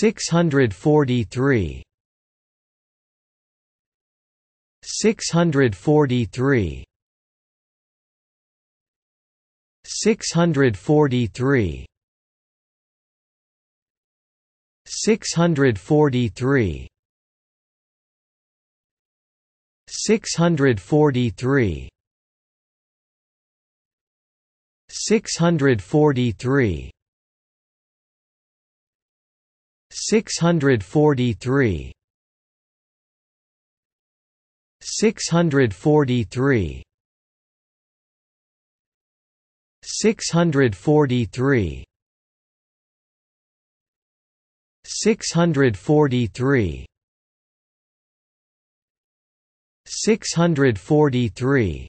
643 643 643 643 643 643 643 643 643 643 643 643